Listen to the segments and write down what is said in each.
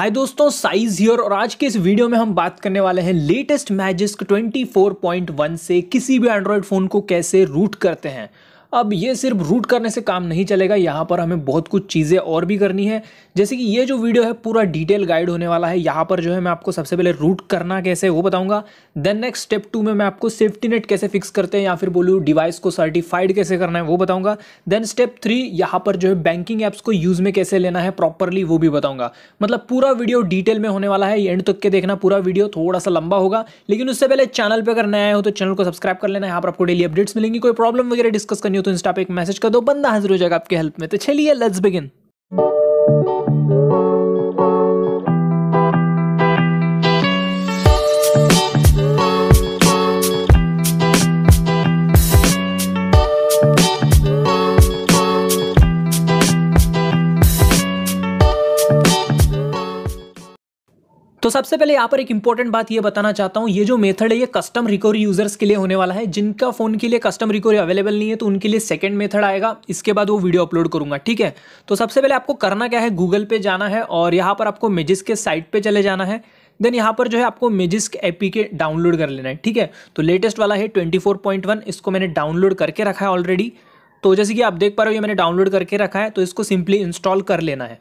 हाय दोस्तों size here और आज के इस वीडियो में हम बात करने वाले हैं लेटेस्ट मैजिस्क 24.1 से किसी भी एंड्रॉयड फ़ोन को कैसे रूट करते हैं अब ये सिर्फ रूट करने से काम नहीं चलेगा यहाँ पर हमें बहुत कुछ चीज़ें और भी करनी है जैसे कि ये जो वीडियो है पूरा डिटेल गाइड होने वाला है यहाँ पर जो है मैं आपको सबसे पहले रूट करना कैसे वो बताऊँगा देन नेक्स्ट स्टेप टू में मैं आपको सेफ्टी नेट कैसे फिक्स करते हैं या फिर बोलूँ डिवाइस को सर्टिफाइड कैसे करना है वो बताऊँगा देन स्टेप थ्री यहाँ पर जो है बैंकिंग ऐप्स को यूज़ में कैसे लेना है प्रॉपरली वो भी बताऊँगा मतलब पूरा वीडियो डिटेल में होने वाला है एंड तक के देखना पूरा वीडियो थोड़ा सा लंबा होगा लेकिन उससे पहले चैनल पर अगर नया हो तो चैनल को सब्सक्राइब कर लेना यहाँ पर आपको डेली अपडेट्स मिलेंगी कोई प्रॉब्लम वगैरह डिस्कस करनी हो तो इंस्टा पे एक मैसेज कर दो बंदा हाजिर हो जाएगा आपके हेल्प में तो चलिए लेट्स बिगिन तो सबसे पहले यहाँ पर एक इंपॉर्टेंट बात ये बताना चाहता हूँ ये जो मेथड है ये कस्टम रिकवरी यूजर्स के लिए होने वाला है जिनका फोन के लिए कस्टम रिकवरी अवेलेबल नहीं है तो उनके लिए सेकंड मेथड आएगा इसके बाद वो वीडियो अपलोड करूंगा ठीक है तो सबसे पहले आपको करना क्या है गूगल पे जाना है और यहाँ पर आपको मेजिस के साइट पर चले जाना है देन यहाँ पर जो है आपको मेजिस्क एपी के डाउनलोड कर लेना है ठीक है तो लेटेस्ट वाला है ट्वेंटी इसको मैंने डाउनलोड करके रखा है ऑलरेडी तो जैसे कि आप देख पा रहे हो ये मैंने डाउनलोड करके रखा है तो इसको सिंपली इंस्टॉल कर लेना है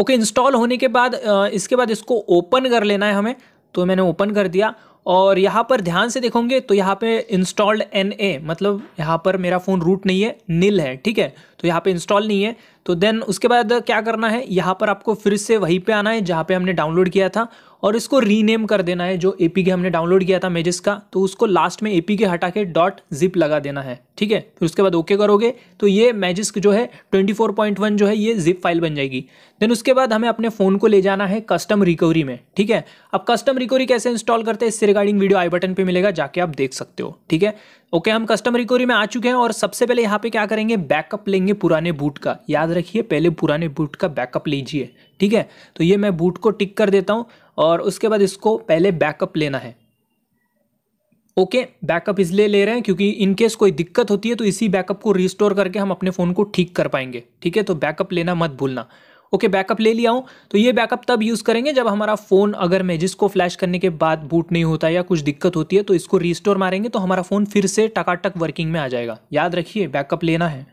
ओके इंस्टॉल होने के बाद इसके बाद इसको ओपन कर लेना है हमें तो मैंने ओपन कर दिया और यहाँ पर ध्यान से देखोगे तो यहाँ पे इंस्टॉल्ड एन ए मतलब यहाँ पर मेरा फ़ोन रूट नहीं है नील है ठीक है तो यहाँ पे इंस्टॉल नहीं है तो देन उसके बाद क्या करना है यहाँ पर आपको फिर से वहीं पे आना है जहाँ पे हमने डाउनलोड किया था और इसको रीनेम कर देना है जो ए के हमने डाउनलोड किया था मेजिस का तो उसको लास्ट में ए के हटा के डॉट जिप लगा देना है ठीक है फिर उसके बाद ओके करोगे तो ये मेजिस्क जो है वन जो है ये जिप फाइल बन जाएगी देन उसके बाद हमें अपने फ़ोन को ले जाना है कस्टम रिकवरी में ठीक है अब कस्टम रिकवरी कैसे इंस्टॉल करते हैं इससे रिगार्डिंग वीडियो आई बटन पे मिलेगा जाके आप देख सकते हो ठीक है ओके हम कस्टमर रिकवरी में आ चुके हैं और सबसे पहले यहाँ पे क्या करेंगे बैकअप लेंगे पुराने बूट का याद रखिए पहले पुराने बूट का बैकअप लीजिए ठीक है तो ये मैं बूट को टिक कर देता हूँ और उसके बाद इसको पहले बैकअप लेना है ओके बैकअप इसलिए ले रहे हैं क्योंकि इनकेस कोई दिक्कत होती है तो इसी बैकअप को रिस्टोर करके हम अपने फ़ोन को ठीक कर पाएंगे ठीक है तो बैकअप लेना मत भूलना ओके बैकअप ले लिया हूँ तो ये बैकअप तब यूज़ करेंगे जब हमारा फ़ोन अगर मैं जिसको फ्लैश करने के बाद बूट नहीं होता या कुछ दिक्कत होती है तो इसको रिस्टोर मारेंगे तो हमारा फ़ोन फिर से टकाटक वर्किंग में आ जाएगा याद रखिए बैकअप लेना है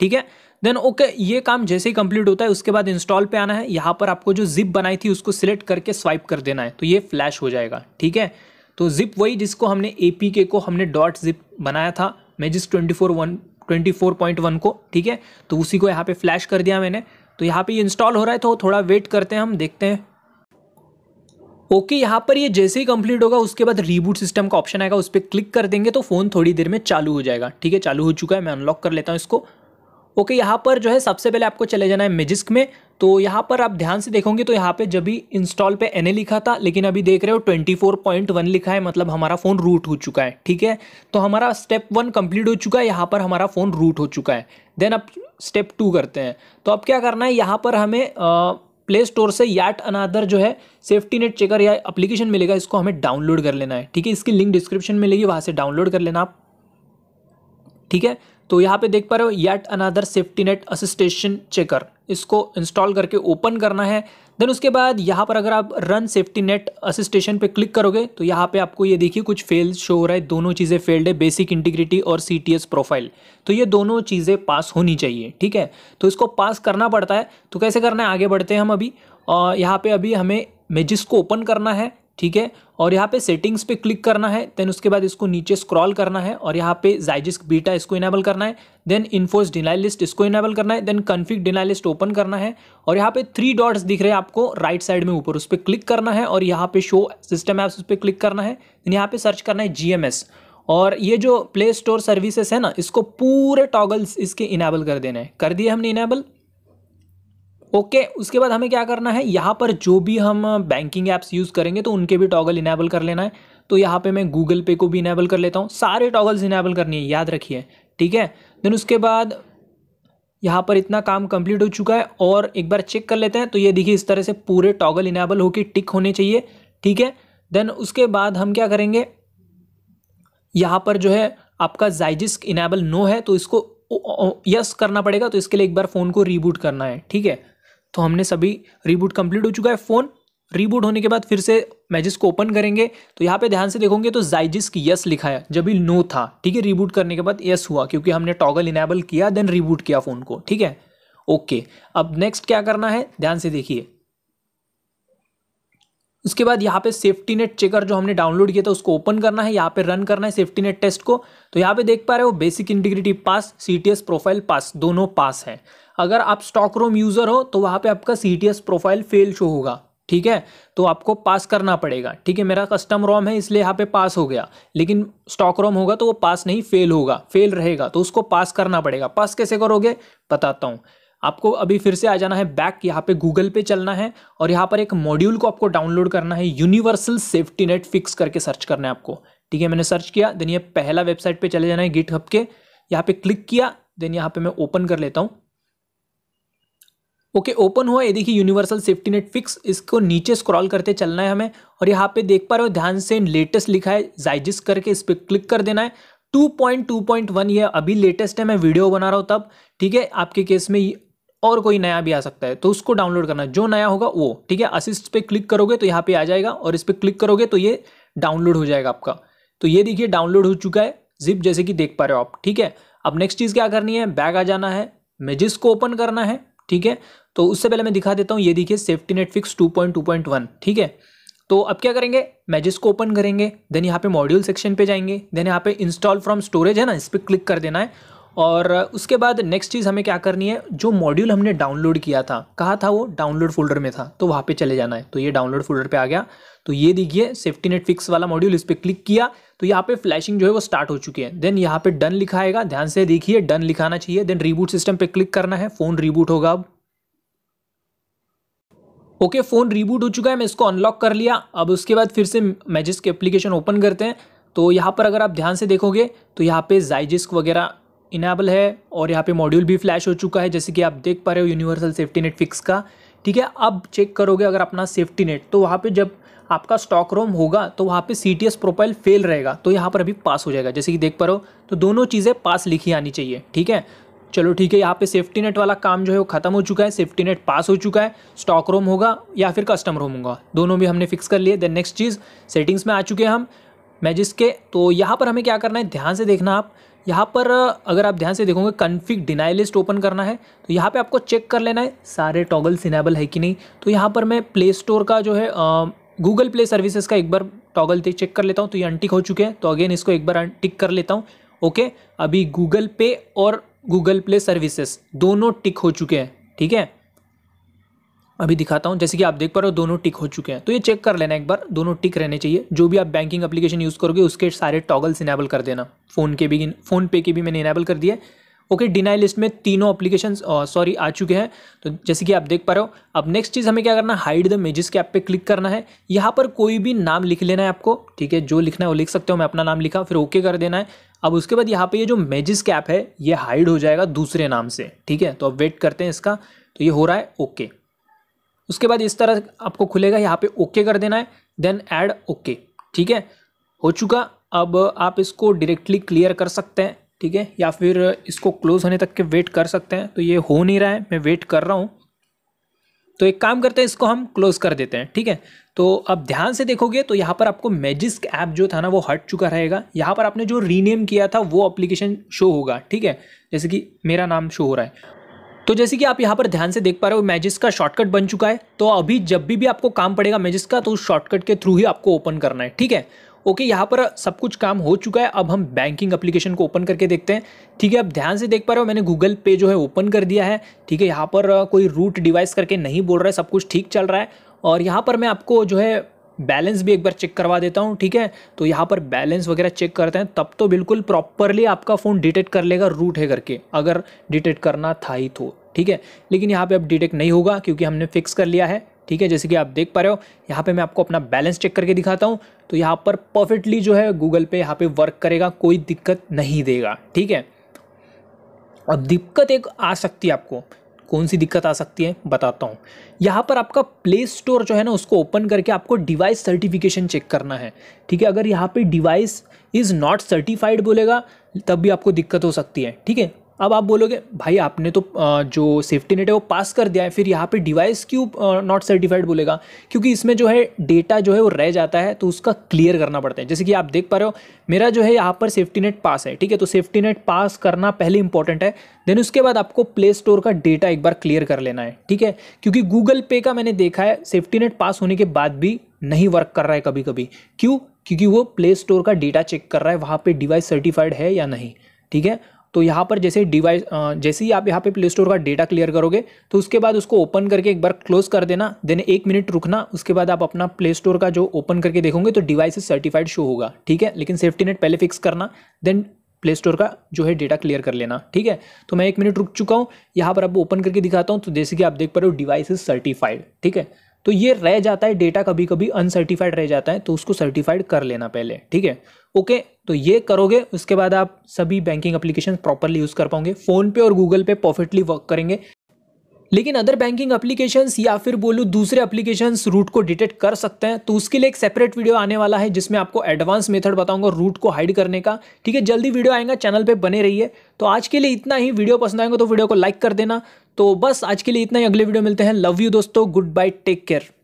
ठीक है देन ओके okay, ये काम जैसे ही कंप्लीट होता है उसके बाद इंस्टॉल पे आना है यहाँ पर आपको जो जिप बनाई थी उसको सिलेक्ट करके स्वाइप कर देना है तो ये फ्लैश हो जाएगा ठीक है तो जिप वही जिसको हमने ए को हमने डॉट जिप बनाया था मैं जिस twenty four one twenty four point one को ठीक है तो उसी को यहाँ पे फ्लैश कर दिया मैंने तो यहाँ पे ये इंस्टॉल हो रहा है तो थोड़ा वेट करते हैं हम देखते हैं ओके यहाँ पर ये जैसे ही कंप्लीट होगा उसके बाद रीबूट सिस्टम का ऑप्शन आएगा उस पर क्लिक कर देंगे तो फ़ोन थोड़ी देर में चालू हो जाएगा ठीक है चालू हो चुका है मैं अनलॉक कर लेता हूँ इसको ओके यहाँ पर जो है सबसे पहले आपको चले जाना है मेजिस्क में तो यहाँ पर आप ध्यान से देखोगे तो यहाँ पे जब भी इंस्टॉल पे एन लिखा था लेकिन अभी देख रहे हो 24.1 लिखा है मतलब हमारा फ़ोन रूट हो चुका है ठीक है तो हमारा स्टेप वन कंप्लीट हो चुका है यहाँ पर हमारा फ़ोन रूट हो चुका है देन अब स्टेप टू करते हैं तो अब क्या करना है यहाँ पर हमें प्ले स्टोर से याट अनादर जो है सेफ्टी नेट चेकर या अप्लीकेशन मिलेगा इसको हमें डाउनलोड कर लेना है ठीक है इसकी लिंक डिस्क्रिप्शन में मिलेगी वहाँ से डाउनलोड कर लेना आप ठीक है तो यहाँ पे देख पा रहे हो yet another safety net attestation checker इसको इंस्टॉल करके ओपन करना है देन उसके बाद यहाँ पर अगर आप रन सेफ्टी नेट असिस्टेशन पे क्लिक करोगे तो यहाँ पे आपको ये देखिए कुछ फेल शो हो रहा है दोनों चीज़ें फेल्ड है बेसिक इंटीग्रिटी और सी प्रोफाइल तो ये दोनों चीज़ें पास होनी चाहिए ठीक है तो इसको पास करना पड़ता है तो कैसे करना है आगे बढ़ते हैं हम अभी यहाँ पर अभी हमें मेजिस को ओपन करना है ठीक है और यहाँ पे सेटिंग्स पे क्लिक करना है देन उसके बाद इसको नीचे स्क्रॉल करना है और यहाँ पे जाइजिस्क बीटा इसको इनेबल करना है देन इन्फोर्स डिनाइल लिस्ट इसको इनेबल करना है then config denial list open करना है और यहाँ पे थ्री डॉट्स दिख रहे हैं आपको राइट साइड में ऊपर उस पर क्लिक करना है और यहाँ पे शो सिस्टम ऐप्स उस पर क्लिक करना है देन यहाँ पे सर्च करना है जी और ये जो प्ले स्टोर सर्विसेस है ना इसको पूरे टॉगल्स इसके इनेबल कर देना है कर दिए हमने इनेबल ओके okay, उसके बाद हमें क्या करना है यहाँ पर जो भी हम बैंकिंग ऐप्स यूज़ करेंगे तो उनके भी टॉगल इनेबल कर लेना है तो यहाँ पे मैं गूगल पे को भी इनेबल कर लेता हूँ सारे टॉगल्स इनेबल करनी है याद रखिए ठीक है देन उसके बाद यहाँ पर इतना काम कंप्लीट हो चुका है और एक बार चेक कर लेते हैं तो ये देखिए इस तरह से पूरे टॉगल इनेबल होकर टिक होने चाहिए ठीक है देन उसके बाद हम क्या करेंगे यहाँ पर जो है आपका जाइजिस्क इनेबल नो है तो इसको यस करना पड़ेगा तो इसके लिए एक बार फ़ोन को रीबूट करना है ठीक है तो हमने सभी रीबूट कंप्लीट हो चुका है फ़ोन रीबूट होने के बाद फिर से मैजिस को ओपन करेंगे तो यहाँ पे ध्यान से देखोगे तो जाइजिस की यस लिखा है जब भी नो था ठीक है रीबूट करने के बाद यस हुआ क्योंकि हमने टॉगल इनेबल किया देन रीबूट किया फ़ोन को ठीक है ओके अब नेक्स्ट क्या करना है ध्यान से देखिए उसके बाद यहाँ पे सेफ्टी नेट चेकर जो हमने डाउनलोड किया था उसको ओपन करना है यहाँ पे रन करना है सेफ्टी नेट टेस्ट को तो यहाँ पे देख पा रहे हो basic integrity pass C profile pass दोनों पास है अगर आप स्टॉक रोम यूज़र हो तो वहाँ पे आपका सी प्रोफाइल फेल शो होगा ठीक है तो आपको पास करना पड़ेगा ठीक है मेरा कस्टम रोम है इसलिए यहाँ पे पास हो गया लेकिन स्टॉक रोम होगा तो वो पास नहीं फेल होगा फेल रहेगा तो उसको पास करना पड़ेगा पास कैसे करोगे बताता हूँ आपको अभी फिर से आ जाना है बैक यहाँ पे गूगल पे चलना है और यहाँ पर एक मॉड्यूल को आपको डाउनलोड करना है यूनिवर्सल सेफ्टी नेट फिक्स करके सर्च करना है आपको ठीक है मैंने सर्च किया देन ये पहला वेबसाइट पे चले जाना है गिट के यहाँ पे क्लिक किया देन यहाँ पे मैं ओपन कर लेता हूँ ओके okay, ओपन हुआ ये देखिए यूनिवर्सल सेफ्टी नेट फिक्स इसको नीचे स्क्रॉल करते चलना है हमें और यहाँ पे देख पा रहे हो ध्यान से लेटेस्ट लिखा है जाइजिस करके इस पर क्लिक कर देना है 2.2.1 ये अभी लेटेस्ट है मैं वीडियो बना रहा हूँ तब ठीक है आपके केस में और कोई नया भी आ सकता है तो उसको डाउनलोड करना जो नया होगा वो ठीक है असिस्ट पे क्लिक करोगे तो यहाँ पे आ जाएगा और इस पर क्लिक करोगे तो ये डाउनलोड हो जाएगा आपका तो ये देखिए डाउनलोड हो चुका है जिप जैसे कि देख पा रहे हो आप ठीक है अब नेक्स्ट चीज़ क्या करनी है बैग आ जाना है मेजिस को ओपन करना है ठीक है तो उससे पहले मैं दिखा देता हूँ ये देखिए safety net fix two point two point one ठीक है तो अब क्या करेंगे मैजिस को ओपन करेंगे देन यहाँ पे मॉड्यूल सेक्शन पे जाएंगे देन यहाँ पे इंस्टॉल फ्रॉम स्टोरेज है ना इस पर क्लिक कर देना है और उसके बाद नेक्स्ट चीज़ हमें क्या करनी है जो मॉड्यूल हमने डाउनलोड किया था कहा था वो डाउनलोड फोल्डर में था तो वहाँ पे चले जाना है तो ये डाउनलोड फोल्डर पे आ गया तो ये देखिए सेफ्टी नेट फिक्स वाला मॉड्यूल इस पर क्लिक किया तो यहाँ पे फ्लैशिंग जो है वो स्टार्ट हो चुकी है देन यहाँ पे डन लिखाएगा ध्यान से देखिए डन लिखाना चाहिए देन रिबूट सिस्टम पर क्लिक करना है फ़ोन रिबूट होगा अब ओके फ़ोन रिबूट हो चुका है मैं इसको अनलॉक कर लिया अब उसके बाद फिर से मैजिस्क एप्लीकेशन ओपन करते हैं तो यहाँ पर अगर आप ध्यान से देखोगे तो यहाँ पे जाइजिस्क वगैरह इनेबल है और यहाँ पे मॉड्यूल भी फ्लैश हो चुका है जैसे कि आप देख पा रहे हो यूनिवर्सल सेफ्टी नेट फिक्स का ठीक है अब चेक करोगे अगर अपना सेफ्टी नेट तो वहाँ पे जब आपका स्टॉक रोम होगा तो वहाँ पे सी प्रोफाइल फेल रहेगा तो यहाँ पर अभी पास हो जाएगा जैसे कि देख पा रहे हो तो दोनों चीज़ें पास लिखी आनी चाहिए ठीक है चलो ठीक है यहाँ पे सेफ्टी नेट वाला काम जो है वो खत्म हो चुका है सेफ्टी नेट पास हो चुका है स्टॉक रोम होगा या फिर कस्टम रोम होगा दोनों भी हमने फिक्स कर लिए देन नेक्स्ट चीज़ सेटिंग्स में आ चुके हैं हम मैजिस के तो यहाँ पर हमें क्या करना है ध्यान से देखना आप यहाँ पर अगर आप ध्यान से देखोगे कन्फिक डिनाई लिस्ट ओपन करना है तो यहाँ पे आपको चेक कर लेना है सारे टॉगल सिनेबल है कि नहीं तो यहाँ पर मैं प्ले स्टोर का जो है गूगल प्ले सर्विसेज का एक बार टॉगल चेक कर लेता हूँ तो ये अनटिक हो चुके हैं तो अगेन इसको एक बार अनटिक कर लेता हूँ ओके अभी गूगल पे और गूगल प्ले सर्विसेस दोनों टिक हो चुके हैं ठीक है अभी दिखाता हूँ जैसे कि आप देख पा रहे हो दोनों टिक हो चुके हैं तो ये चेक कर लेना एक बार दोनों टिक रहने चाहिए जो भी आप बैंकिंग एप्लीकेशन यूज़ करोगे उसके सारे टॉगल्स इनेबल कर देना फ़ोन के भी फ़ोन पे के भी मैंने इनेबल कर दिया ओके डिनाई लिस्ट में तीनों अप्लीकेशन सॉरी आ चुके हैं तो जैसे कि आप देख पा रहे हो अब नेक्स्ट चीज़ हमें क्या करना है हाइड द मेजिस के ऐप पर क्लिक करना है यहाँ पर कोई भी नाम लिख लेना है आपको ठीक है जो लिखना है वो लिख सकते हो मैं अपना नाम लिखा फिर ओके कर देना है अब उसके बाद यहाँ पर ये जो मेजिस कैप है ये हाइड हो जाएगा दूसरे नाम से ठीक है तो अब वेट करते हैं इसका तो ये हो रहा है ओके उसके बाद इस तरह आपको खुलेगा यहाँ पे ओके कर देना है देन ऐड ओके ठीक है हो चुका अब आप इसको डायरेक्टली क्लियर कर सकते हैं ठीक है या फिर इसको क्लोज होने तक के वेट कर सकते हैं तो ये हो नहीं रहा है मैं वेट कर रहा हूँ तो एक काम करते हैं इसको हम क्लोज कर देते हैं ठीक है तो अब ध्यान से देखोगे तो यहाँ पर आपको मेजिस्क ऐप जो था ना वो हट चुका रहेगा यहाँ पर आपने जो रीनेम किया था वो एप्लीकेशन शो होगा ठीक है जैसे कि मेरा नाम शो हो रहा है तो जैसे कि आप यहाँ पर ध्यान से देख पा रहे हो मैजिस का शॉर्टकट बन चुका है तो अभी जब भी भी आपको काम पड़ेगा मैजिस का तो उस शॉर्टकट के थ्रू ही आपको ओपन करना है ठीक है ओके यहाँ पर सब कुछ काम हो चुका है अब हम बैंकिंग एप्लीकेशन को ओपन करके देखते हैं ठीक है अब ध्यान से देख पा रहे हो मैंने गूगल पे जो है ओपन कर दिया है ठीक है यहाँ पर कोई रूट डिवाइस करके नहीं बोल रहा है सब कुछ ठीक चल रहा है और यहाँ पर मैं आपको जो है बैलेंस भी एक बार चेक करवा देता हूँ ठीक है तो यहाँ पर बैलेंस वगैरह चेक करते हैं तब तो बिल्कुल प्रॉपरली आपका फ़ोन डिटेक्ट कर लेगा रूट है करके अगर डिटेक्ट करना था ही तो ठीक है लेकिन यहाँ पे अब डिटेक्ट नहीं होगा क्योंकि हमने फिक्स कर लिया है ठीक है जैसे कि आप देख पा रहे हो यहाँ पे मैं आपको अपना बैलेंस चेक करके दिखाता हूँ तो यहाँ पर परफेक्टली जो है गूगल पे यहाँ पे वर्क करेगा कोई दिक्कत नहीं देगा ठीक है अब दिक्कत एक आ सकती है आपको कौन सी दिक्कत आ सकती है बताता हूँ यहाँ पर आपका प्ले स्टोर जो है ना उसको ओपन करके आपको डिवाइस सर्टिफिकेशन चेक करना है ठीक है अगर यहाँ पे डिवाइस इज़ नॉट सर्टिफाइड बोलेगा तब भी आपको दिक्कत हो सकती है ठीक है अब आप बोलोगे भाई आपने तो जो सेफ्टी नेट है वो पास कर दिया है फिर यहाँ पे डिवाइस क्यों नॉट सर्टिफाइड बोलेगा क्योंकि इसमें जो है डेटा जो है वो रह जाता है तो उसका क्लियर करना पड़ता है जैसे कि आप देख पा रहे हो मेरा जो है यहाँ पर सेफ्टी नेट पास है ठीक है तो सेफ्टी नेट पास करना पहले इंपॉर्टेंट है देन उसके बाद आपको प्ले स्टोर का डेटा एक बार क्लियर कर लेना है ठीक है क्योंकि गूगल पे का मैंने देखा है सेफ्टी नेट पास होने के बाद भी नहीं वर्क कर रहा है कभी कभी क्यों क्योंकि वो प्ले स्टोर का डेटा चेक कर रहा है वहाँ पर डिवाइस सर्टिफाइड है या नहीं ठीक है तो यहाँ पर जैसे डिवाइस जैसे ही आप यहाँ पे प्ले स्टोर का डेटा क्लियर करोगे तो उसके बाद उसको ओपन करके एक बार क्लोज कर देना देन एक मिनट रुकना उसके बाद आप अपना प्ले स्टोर का जो ओपन करके देखोगे तो डिवाइस सर्टिफाइड शो होगा ठीक है लेकिन सेफ्टी नेट पहले फिक्स करना देन प्ले स्टोर का जो है डेटा क्लियर कर लेना ठीक है तो मैं एक मिनट रुक चुका हूँ यहाँ पर आप ओपन करके दिखाता हूँ तो जैसे कि आप देख पा रहे हो डिवाइस सर्टिफाइड ठीक है तो ये रह जाता है डेटा कभी कभी अनसर्टिफाइड रह जाता है तो उसको सर्टिफाइड कर लेना पहले ठीक है ओके तो ये करोगे उसके बाद आप सभी बैंकिंग एप्लीकेशन प्रॉपरली यूज़ कर पाओगे फ़ोनपे और गूगल पे परफेक्टली वर्क करेंगे लेकिन अदर बैंकिंग एप्लीकेशंस या फिर बोलूँ दूसरे अप्लीकेशन रूट को डिटेक्ट कर सकते हैं तो उसके लिए एक सेपरेट वीडियो आने वाला है जिसमें आपको एडवांस मेथड बताऊंगा रूट को हाइड करने का ठीक है जल्दी वीडियो आएगा चैनल पे बने रहिए तो आज के लिए इतना ही वीडियो पसंद आएंगे तो वीडियो को लाइक कर देना तो बस आज के लिए इतना ही अगले वीडियो मिलते हैं लव यू दोस्तों गुड बाय टेक केयर